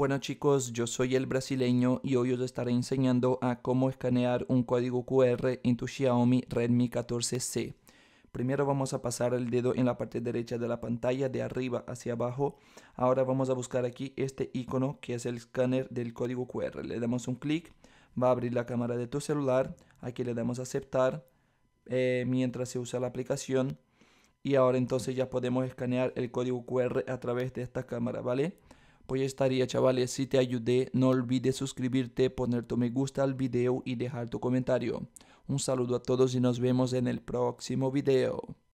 Bueno chicos, yo soy el brasileño y hoy os estaré enseñando a cómo escanear un código QR en tu Xiaomi Redmi 14C. Primero vamos a pasar el dedo en la parte derecha de la pantalla, de arriba hacia abajo. Ahora vamos a buscar aquí este icono que es el escáner del código QR. Le damos un clic, va a abrir la cámara de tu celular. Aquí le damos a aceptar eh, mientras se usa la aplicación. Y ahora entonces ya podemos escanear el código QR a través de esta cámara, ¿vale? Pues estaría chavales, si te ayudé, no olvides suscribirte, poner tu me gusta al video y dejar tu comentario. Un saludo a todos y nos vemos en el próximo video.